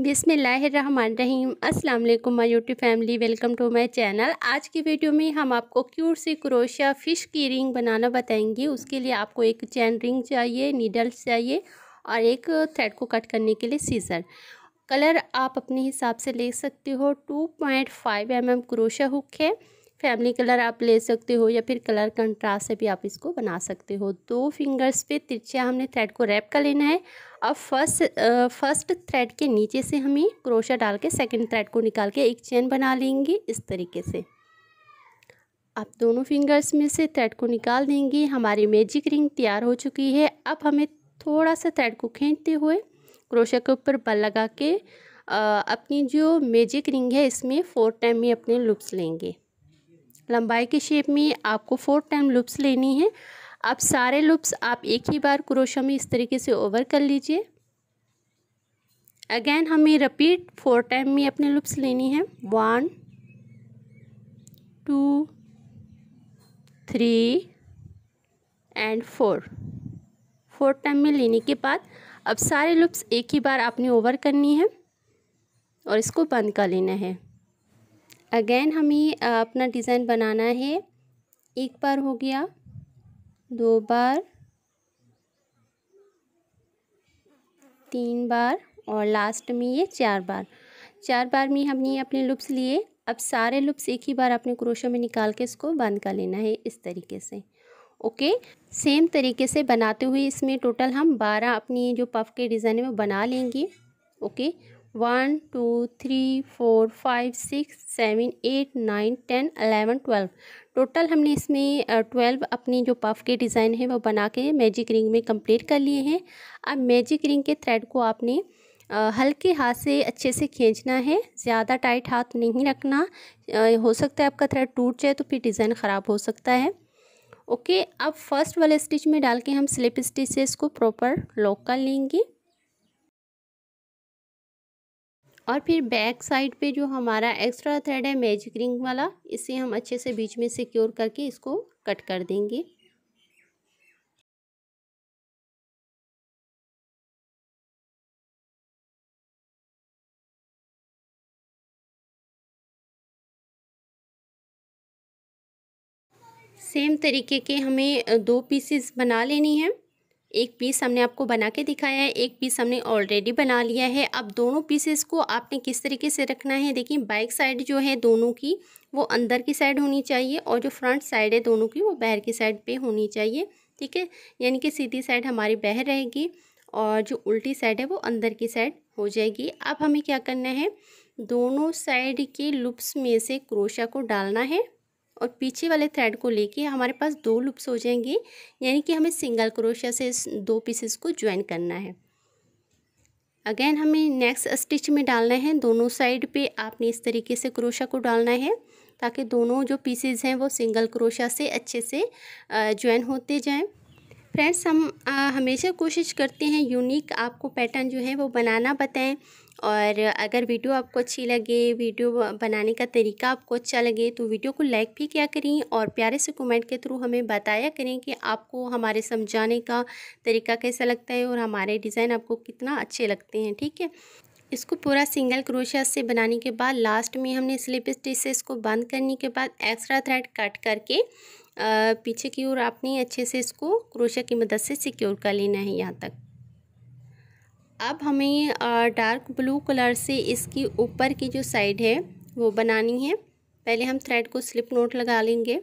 रहीम अस्सलाम वालेकुम my YouTube family welcome to my channel आज की वीडियो में हम आपको क्यूट सी क्रोशिया फ़िश की रिंग बनाना बताएंगे उसके लिए आपको एक चैन रिंग चाहिए नीडल्स चाहिए और एक थ्रेड को कट करने के लिए सीजर कलर आप अपने हिसाब से ले सकते हो two point M crochet hook है फैमिली कलर आप ले सकते हो या फिर कलर कंट्रास्ट से भी आप इसको बना सकते हो दो फिंगर्स पे तिरछा हमने थ्रेड को रैप कर लेना है अब फर्स्ट फर्स्ट थ्रेड के नीचे से हमें क्रोशा डाल के सेकेंड थ्रेड को निकाल के एक चेन बना लेंगे इस तरीके से आप दोनों फिंगर्स में से थ्रेड को निकाल देंगे हमारी मैजिक रिंग तैयार हो चुकी है अब हमें थोड़ा सा थ्रेड को खींचते हुए क्रोशा के ऊपर बल लगा के आ, अपनी जो मैजिक रिंग है इसमें फोर टाइम में अपने लुप्स लेंगे लंबाई के शेप में आपको फोर टाइम लूप्स लेनी है अब सारे लूप्स आप एक ही बार क्रोशा में इस तरीके से ओवर कर लीजिए अगेन हमें रिपीट फोर टाइम में अपने लूप्स लेनी है one two three and four four time में लेने के बाद अब सारे लूप्स एक ही बार आपने ओवर करनी है और इसको बंद कर लेना है अगेन हमें अपना डिज़ाइन बनाना है एक बार हो गया दो बार तीन बार और लास्ट में ये चार बार चार बार में हमने अपने लुप्स लिए अब सारे लुप्स एक ही बार अपने क्रोशो में निकाल के इसको बंद कर लेना है इस तरीके से ओके सेम तरीके से बनाते हुए इसमें टोटल हम बारह अपनी जो पफ के डिज़ाइन है वो बना लेंगे okay one two three four five six seven eight nine ten eleven twelve total हमने इसमें ट्वेल्व अपनी जो पफ के डिज़ाइन है वो बना के मैजिक रिंग में कंप्लीट कर लिए हैं अब मैजिक रिंग के थ्रेड को आपने हल्के हाथ से अच्छे से खींचना है ज़्यादा टाइट हाथ नहीं रखना हो सकता है आपका थ्रेड टूट जाए तो फिर डिज़ाइन ख़राब हो सकता है ओके अब फर्स्ट वाले स्टिच में डाल के हम स्लिप स्टिच से इसको प्रॉपर लॉक कर लेंगे और फिर बैक साइड पे जो हमारा एक्स्ट्रा थ्रेड है मैजिक रिंग वाला इसे हम अच्छे से बीच में सिक्योर करके इसको कट कर देंगे सेम तरीके के हमें दो पीसेस बना लेनी है एक पीस हमने आपको बना के दिखाया है एक पीस हमने ऑलरेडी बना लिया है अब दोनों पीसेस को आपने किस तरीके से रखना है देखिए बैक साइड जो है दोनों की वो अंदर की साइड होनी चाहिए और जो फ्रंट साइड है दोनों की वो बाहर की साइड पे होनी चाहिए ठीक है यानी कि सीधी साइड हमारी बाहर रहेगी और जो उल्टी साइड है वो अंदर की साइड हो जाएगी अब हमें क्या करना है दोनों साइड के लुप्स में से क्रोशा को डालना है और पीछे वाले थ्रेड को लेके हमारे पास दो लूप्स हो जाएंगे यानी कि हमें सिंगल क्रोशिया से इस दो पीसेस को ज्वाइन करना है अगेन हमें नेक्स्ट स्टिच में डालना है दोनों साइड पे आपने इस तरीके से क्रोशा को डालना है ताकि दोनों जो पीसेज हैं वो सिंगल क्रोशा से अच्छे से ज्वाइन होते जाएं फ्रेंड्स हम आ, हमेशा कोशिश करते हैं यूनिक आपको पैटर्न जो है वो बनाना बताएं और अगर वीडियो आपको अच्छी लगे वीडियो बनाने का तरीका आपको अच्छा लगे तो वीडियो को लाइक भी किया करें और प्यारे से कमेंट के थ्रू हमें बताया करें कि आपको हमारे समझाने का तरीका कैसा लगता है और हमारे डिज़ाइन आपको कितना अच्छे लगते हैं ठीक है इसको पूरा सिंगल क्रोशिया से बनाने के बाद लास्ट में हमने स्लिप स्टिच से इसको बंद करने के बाद एक्स्ट्रा थ्रेड कट करके पीछे की ओर आपने अच्छे से इसको क्रोशिया की मदद से सिक्योर कर लेना है यहाँ तक अब हमें डार्क ब्लू कलर से इसकी ऊपर की जो साइड है वो बनानी है पहले हम थ्रेड को स्लिप नोट लगा लेंगे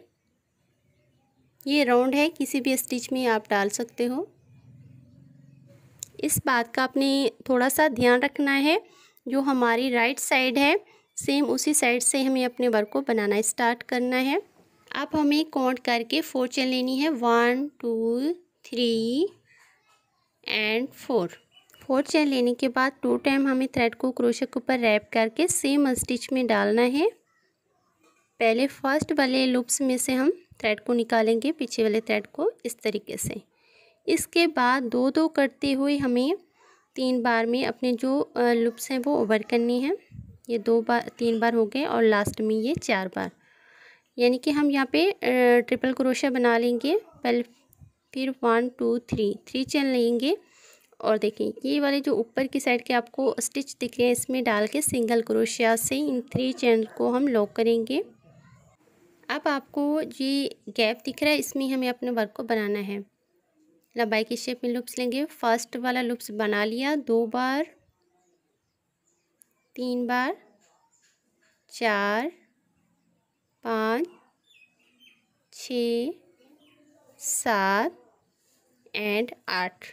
ये राउंड है किसी भी स्टिच में आप डाल सकते हो इस बात का आपने थोड़ा सा ध्यान रखना है जो हमारी राइट साइड है सेम उसी साइड से हमें अपने वर्क को बनाना स्टार्ट करना है अब हमें काउंट करके फोर चेन लेनी है one two three and four four chain लेने के बाद टू टाइम हमें थ्रेड को क्रोशे के ऊपर रैप करके सेम स्टिच में डालना है पहले फर्स्ट वाले लूप्स में से हम थ्रेड को निकालेंगे पीछे वाले थ्रेड को इस तरीके से इसके बाद दो दो करते हुए हमें तीन बार में अपने जो लुप्स हैं वो ओवर करनी है ये दो बार तीन बार हो गए और लास्ट में ये चार बार यानी कि हम यहाँ पे ट्रिपल क्रोशिया बना लेंगे पहले फिर one two three three chain लेंगे और देखें ये वाले जो ऊपर की साइड के आपको स्टिच दिख रहे हैं इसमें डाल के सिंगल क्रोशिया से इन थ्री चैन को हम लॉक करेंगे अब आपको ये गैप दिख रहा है इसमें हमें अपने वर्क को बनाना है लंबाई की शेप में लुप्स लेंगे फर्स्ट वाला लुप्स बना लिया दो बार तीन बार चार पाँच छ सात एंड आठ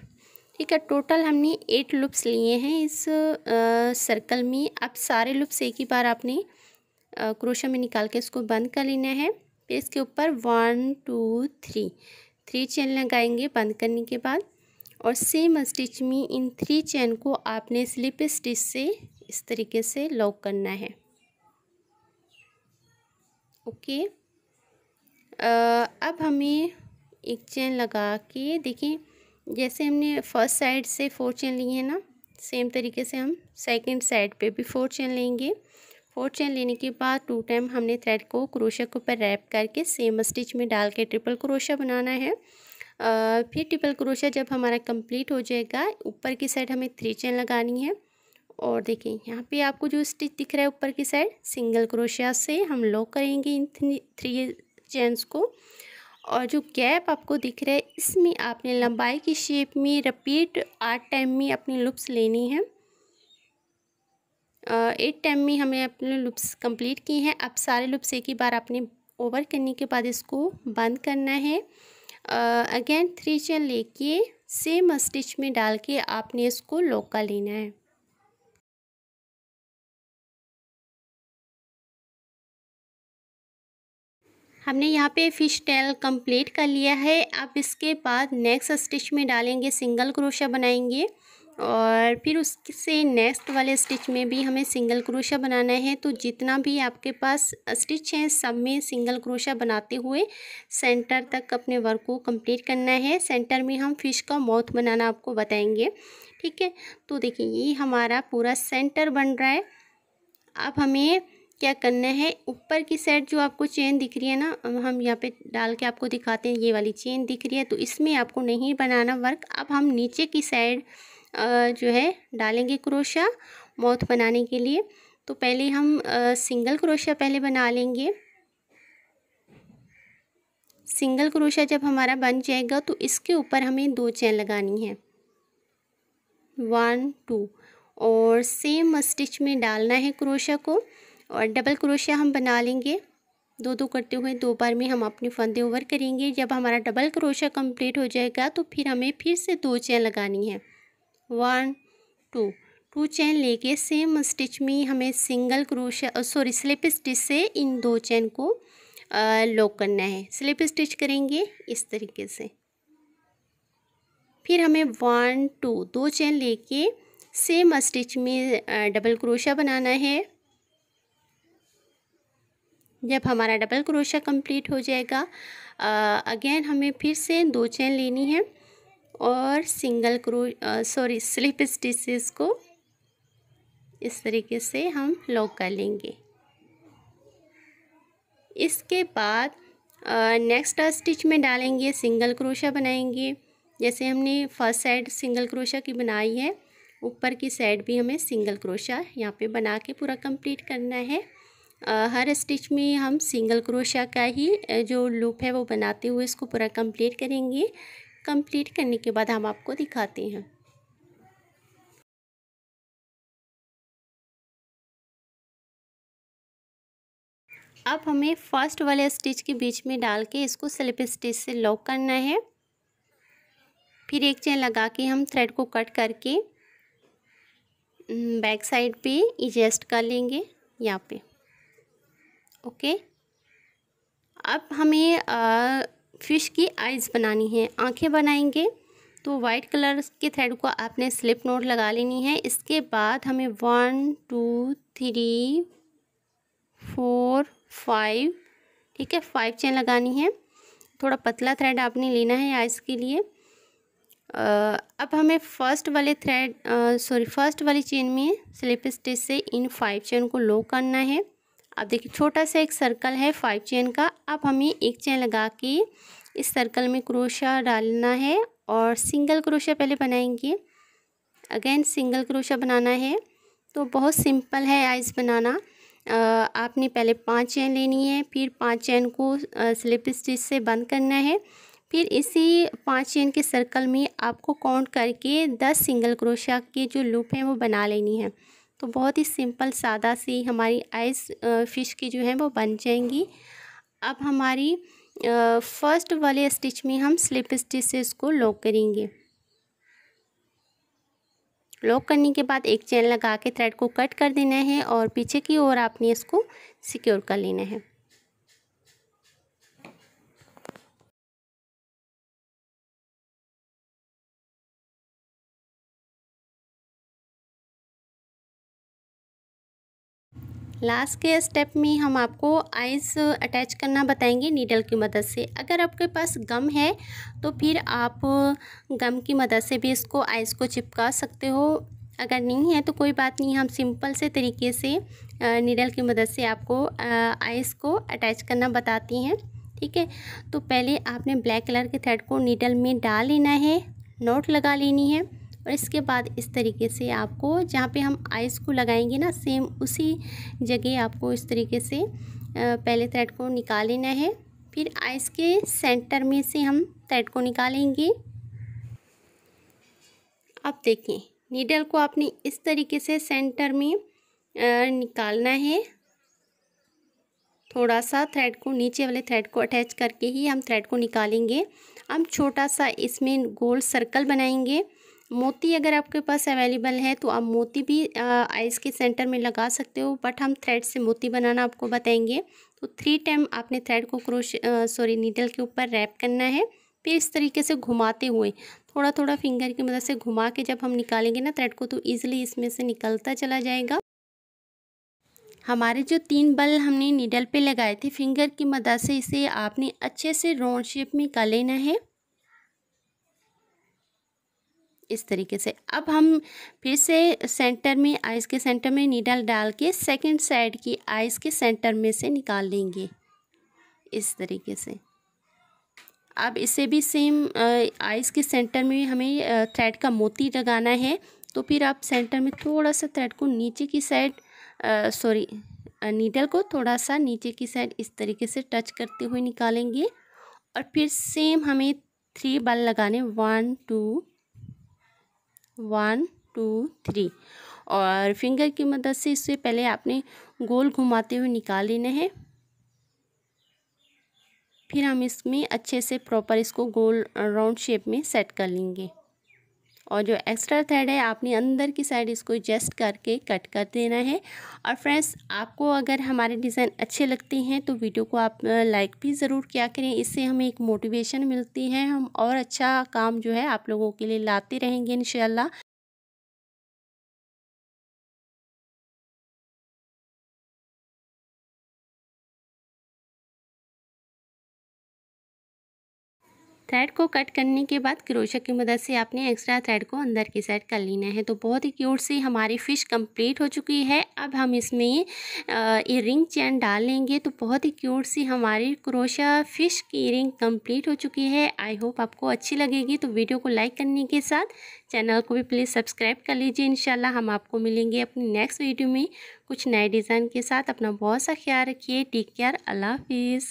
ठीक है टोटल हमने एट लुप्स लिए हैं इस सर्कल में अब सारे लुप्स एक ही बार आपने क्रोशा में निकाल के इसको बंद कर लेना है फिर इसके ऊपर one two three three chain लगाएंगे बंद करने के बाद और सेम स्टिच में इन थ्री चैन को आपने स्लिप स्टिच से इस तरीके से लॉक करना है ओके अब हमें एक चेन लगा के देखें जैसे हमने फर्स्ट साइड से फोर चेन ली है ना सेम तरीके से हम सेकंड साइड पे भी फोर चेन लेंगे फोर चेन लेने के बाद टू टाइम हमने थ्रेड को क्रोशा के ऊपर रैप करके सेम स्टिच में डाल के ट्रिपल क्रोशा बनाना है आ, फिर ट्रिपल क्रोशा जब हमारा कंप्लीट हो जाएगा ऊपर की साइड हमें थ्री चेन लगानी है और देखें यहाँ पे आपको जो स्टिच दिख रहा है ऊपर की साइड सिंगल क्रोशिया से हम लॉक करेंगे इन थ्री चैंस को और जो गैप आपको दिख रहा है इसमें आपने लंबाई की शेप में रिपीट आठ टाइम में अपनी लुप्स लेनी है एट टाइम में हमें अपने लुप्स कंप्लीट किए हैं अब सारे लुप्स एक ही बार आपने ओवर करने के बाद इसको बंद करना है अगेन थ्री चेन लेके सेम स्टिच में डाल के आपने इसको लॉक कर लेना है हमने यहाँ पे फ़िश टेल कंप्लीट कर लिया है अब इसके बाद नेक्स्ट स्टिच में डालेंगे सिंगल क्रोशा बनाएंगे और फिर उससे नेक्स्ट वाले स्टिच में भी हमें सिंगल क्रोशा बनाना है तो जितना भी आपके पास स्टिच हैं सब में सिंगल क्रोशा बनाते हुए सेंटर तक अपने वर्क को कंप्लीट करना है सेंटर में हम फिश का माउथ बनाना आपको बताएंगे ठीक है तो देखिए ये हमारा पूरा सेंटर बन रहा है अब हमें क्या करना है ऊपर की साइड जो आपको चेन दिख रही है ना हम यहाँ पे डाल के आपको दिखाते हैं ये वाली चेन दिख रही है तो इसमें आपको नहीं बनाना वर्क अब हम नीचे की साइड जो है डालेंगे क्रोशा मौत बनाने के लिए तो पहले हम सिंगल क्रोशा पहले बना लेंगे सिंगल क्रोशा जब हमारा बन जाएगा तो इसके ऊपर हमें दो चेन लगानी है वन टू और सेम स्टिच में डालना है क्रोशा को और डबल क्रोशिया हम बना लेंगे दो दो करते हुए दो बार में हम अपने फंदे ओवर करेंगे जब हमारा डबल क्रोशिया कंप्लीट हो जाएगा तो फिर हमें फिर से दो चैन लगानी है वन टू टू चैन लेके सेम स्टिच में हमें single crochet sorry slip stitch से इन दो चैन को लॉक करना है स्लिप स्टिच करेंगे इस तरीके से फिर हमें वन टू दो चैन लेके सेम स्टिच में डबल क्रोशिया बनाना है जब हमारा डबल क्रोशा कंप्लीट हो जाएगा अगेन हमें फिर से दो चैन लेनी है और single crochet sorry slip stitches को इस तरीके से हम लॉक कर लेंगे इसके बाद नेक्स्ट स्टिच में डालेंगे सिंगल क्रोशा बनाएंगे जैसे हमने फर्स्ट साइड सिंगल क्रोशा की बनाई है ऊपर की साइड भी हमें सिंगल क्रोशा यहाँ पे बना के पूरा कंप्लीट करना है हर स्टिच में हम सिंगल क्रोशा का ही जो लूप है वो बनाते हुए इसको पूरा कंप्लीट करेंगे कंप्लीट करने के बाद हम आपको दिखाते हैं अब हमें फर्स्ट वाले स्टिच के बीच में डाल के इसको स्लिप स्टिच से लॉक करना है फिर एक चेन लगा के हम थ्रेड को कट करके बैक साइड पे एडजस्ट कर लेंगे यहाँ पे ओके अब हमें आ, फिश की आइज़ बनानी है आंखें बनाएंगे तो वाइट कलर के थ्रेड को आपने स्लिप नोट लगा लेनी है इसके बाद हमें one two three four five ठीक है फाइव चेन लगानी है थोड़ा पतला थ्रेड आपने लेना है आइज़ के लिए अब हमें फ़र्स्ट वाले थ्रेड सॉरी फर्स्ट वाली चेन में स्लिप स्टिच से इन फाइव चेन को लो करना है अब देखिए छोटा सा एक सर्कल है फाइव चेन का अब हमें एक चेन लगा के इस सर्कल में क्रोशा डालना है और सिंगल क्रोशा पहले बनाएंगे अगेन सिंगल क्रोशा बनाना है तो बहुत सिंपल है आइस बनाना आपने पहले पांच चैन लेनी है फिर पांच चैन को स्लिप स्टिच से बंद करना है फिर इसी पांच चैन के सर्कल में आपको काउंट करके दस सिंगल क्रोशा के जो लूप हैं वो बना लेनी है तो बहुत ही सिंपल सादा सी हमारी आइस फ़िश की जो है वो बन जाएंगी अब हमारी फर्स्ट वाले स्टिच में हम स्लिप स्टिच से इसको लॉक करेंगे लॉक करने के बाद एक चैन लगा के थ्रेड को कट कर देना है और पीछे की ओर आपने इसको सिक्योर कर लेना है लास्ट के स्टेप में हम आपको आइस अटैच करना बताएंगे नीडल की मदद से अगर आपके पास गम है तो फिर आप गम की मदद से भी इसको आइस को चिपका सकते हो अगर नहीं है तो कोई बात नहीं हम सिंपल से तरीके से नीडल की मदद से आपको आइस को अटैच करना बताती हैं ठीक है तो पहले आपने ब्लैक कलर के थ्रेड को नीडल में डाल लेना है नोट लगा लेनी है और इसके बाद इस तरीके से आपको जहाँ पे हम आइस को लगाएंगे ना सेम उसी जगह आपको इस तरीके से पहले थ्रेड को निकाल लेना है फिर आइस के सेंटर में से हम थ्रेड को निकालेंगे अब देखें नीडल को आपने इस तरीके से सेंटर में निकालना है थोड़ा सा थ्रेड को नीचे वाले थ्रेड को अटैच करके ही हम थ्रेड को निकालेंगे हम छोटा सा इसमें गोल सर्कल बनाएंगे मोती अगर आपके पास अवेलेबल है तो आप मोती भी आइस के सेंटर में लगा सकते हो बट हम थ्रेड से मोती बनाना आपको बताएंगे तो थ्री टाइम आपने थ्रेड को क्रोश सॉरी नीडल के ऊपर रैप करना है फिर इस तरीके से घुमाते हुए थोड़ा थोड़ा फिंगर की मदद मतलब से घुमा के जब हम निकालेंगे ना थ्रेड को तो ईज़िली इसमें से निकलता चला जाएगा हमारे जो तीन बल हमने नीडल पे लगाए थे फिंगर की मदद से इसे आपने अच्छे से राउंड शेप में कर लेना है इस तरीके से अब हम फिर से सेंटर में आइस के सेंटर में नीडल डाल के सेकेंड साइड की आइस के सेंटर में से निकाल लेंगे इस तरीके से अब इसे भी सेम आइस के सेंटर में हमें थ्रेड का मोती लगाना है तो फिर आप सेंटर में थोड़ा सा थ्रेड को नीचे की साइड सॉरी नीडल को थोड़ा सा नीचे की साइड इस तरीके से टच करते हुए निकालेंगे और फिर सेम हमें थ्री बल लगाने one two one two three और फिंगर की मदद से इससे पहले आपने गोल घुमाते हुए निकाल लेने हैं फिर हम इसमें अच्छे से प्रॉपर इसको गोल राउंड शेप में सेट कर लेंगे और जो एक्स्ट्रा थ्रेड है आपने अंदर की साइड इसको एडजस्ट करके कट कर देना है और फ्रेंड्स आपको अगर हमारे डिज़ाइन अच्छे लगते हैं तो वीडियो को आप लाइक भी ज़रूर किया करें इससे हमें एक मोटिवेशन मिलती है हम और अच्छा काम जो है आप लोगों के लिए लाते रहेंगे इन थ्रेड को कट करने के बाद क्रोशा की मदद से आपने एक्स्ट्रा थ्रेड को अंदर की साइड कर लेना है तो बहुत ही क्यूट सी हमारी फ़िश कंप्लीट हो चुकी है अब हम इसमें ये रिंग चैन डाल लेंगे तो बहुत ही क्यूट सी हमारी क्रोशा फ़िश की रिंग कंप्लीट हो चुकी है आई होप आपको अच्छी लगेगी तो वीडियो को लाइक करने के साथ चैनल को भी प्लीज़ सब्सक्राइब कर लीजिए इन हम आपको मिलेंगे अपनी नेक्स्ट वीडियो में कुछ नए डिज़ाइन के साथ अपना बहुत सा ख्याल रखिए टेक केयर अल्लाह हाफिज़